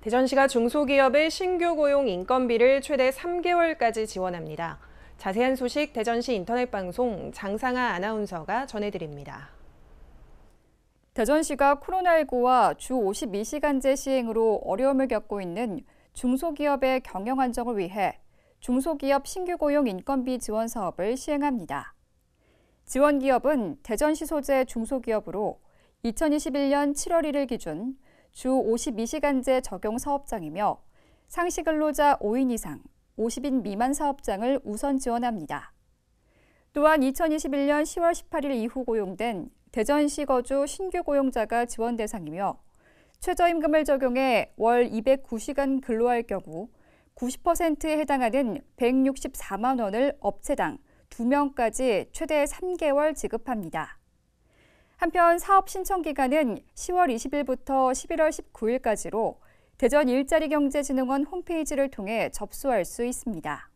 대전시가 중소기업의 신규 고용 인건비를 최대 3개월까지 지원합니다. 자세한 소식 대전시 인터넷 방송 장상아 아나운서가 전해드립니다. 대전시가 코로나19와 주 52시간제 시행으로 어려움을 겪고 있는 중소기업의 경영 안정을 위해 중소기업 신규 고용 인건비 지원 사업을 시행합니다. 지원 기업은 대전시 소재 중소기업으로 2021년 7월 1일 기준 주 52시간제 적용 사업장이며 상시 근로자 5인 이상, 50인 미만 사업장을 우선 지원합니다. 또한 2021년 10월 18일 이후 고용된 대전시 거주 신규 고용자가 지원 대상이며 최저임금을 적용해 월 209시간 근로할 경우 90%에 해당하는 164만 원을 업체당 2명까지 최대 3개월 지급합니다. 한편 사업 신청 기간은 10월 20일부터 11월 19일까지로 대전 일자리경제진흥원 홈페이지를 통해 접수할 수 있습니다.